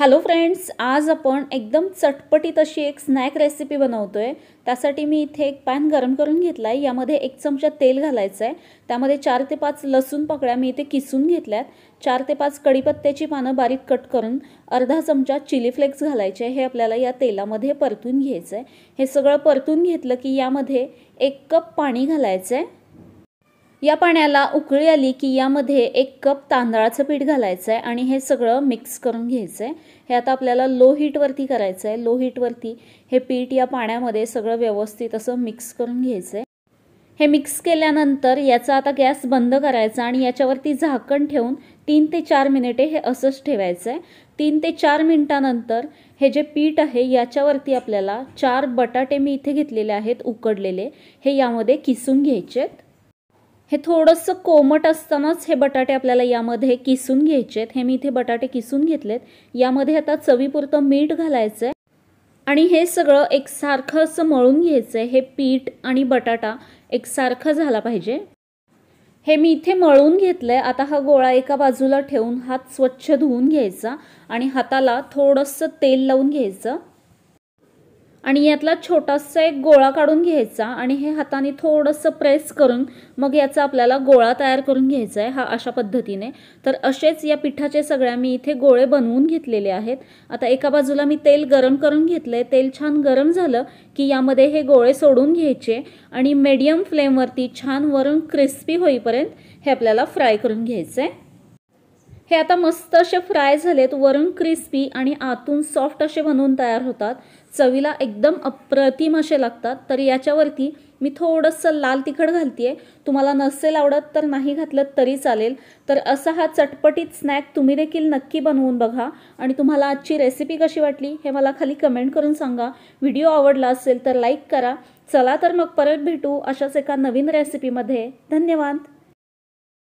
hello friends आज आपण एकदम चटपटीत अशी एक स्नॅक रेसिपी बनवतो आहे त्यासाठी मी इथे एक पॅन गरम करून घेतला आहे यामध्ये एक चमचा तेल घालायचं आहे त्यामध्ये चार ते पाच लसूण पकड्या मी इथे किसून घेतल्यात चार ते पाच कडीपत्त्याची पानं बारीक कट करून अर्धा चमचा चिली फ्लेक्स घालायचे हे आपल्याला या तेलामध्ये परतून घ्यायचं आहे हे सगळं परतून घेतलं की यामध्ये एक कप पाणी घालायचं आहे या पाण्याला उकळी आली की यामध्ये एक कप तांदळाचं पीठ घालायचं आहे आणि हे सगळं मिक्स करून घ्यायचं आहे हे आता आपल्याला लो हीटवरती करायचं आहे लो हीटवरती हे पीठ या पाण्यामध्ये सगळं व्यवस्थित असं मिक्स करून घ्यायचं आहे हे मिक्स केल्यानंतर याचा आता गॅस बंद करायचा आणि याच्यावरती झाकण ठेवून तीन ते चार मिनिटे हे असंच ठेवायचं आहे तीन ते चार मिनिटानंतर हे जे पीठ आहे याच्यावरती आपल्याला चार बटाटे मी इथे घेतलेले आहेत उकडलेले हे यामध्ये किसून घ्यायचे आहेत हे थोडंसं कोमट असतानाच हे बटाटे आपल्याला यामध्ये किसून घ्यायचे आहेत हे मी इथे बटाटे किसून घेतलेत यामध्ये आता चवीपुरतं मीठ घालायचं आहे आणि हे सगळं एकसारखं असं मळून घ्यायचं आहे हे पीठ आणि बटाटा एकसारखं झाला पाहिजे हे मी इथे मळून घेतलं आहे आता हा गोळा एका बाजूला ठेवून हात स्वच्छ धुवून घ्यायचा आणि हाताला थोडंसं तेल लावून घ्यायचं आणि यातला छोटासा एक गोळा काढून घ्यायचा आणि हे हाताने थोडंसं प्रेस करून मग याचा आपल्याला गोळा तयार करून घ्यायचा आहे हा अशा पद्धतीने तर असेच या पिठाचे सगळ्या मी इथे गोळे बनवून घेतलेले आहेत आता एका बाजूला मी तेल गरम करून घेतलं तेल छान गरम झालं की यामध्ये हे गोळे सोडून घ्यायचे आणि मीडियम फ्लेमवरती छान वरून क्रिस्पी होईपर्यंत हे आपल्याला फ्राय करून घ्यायचं आहे हे आता मस्त असे फ्राय झालेत वरून क्रिस्पी आणि आतून सॉफ्ट असे बनवून तयार होतात चवीला एकदम अप्रतिम असे लागतात तर याच्यावरती मी थोडंसं लाल तिखट घालते आहे तुम्हाला नसेल आवडत तर नाही घातलं तरी चालेल तर असा हा चटपटीत स्नॅक तुम्ही देखील नक्की बनवून बघा आणि तुम्हाला आजची रेसिपी कशी वाटली हे मला खाली कमेंट करून सांगा व्हिडिओ आवडला असेल तर लाईक करा चला तर मग परत भेटू अशाच एका नवीन रेसिपीमध्ये धन्यवाद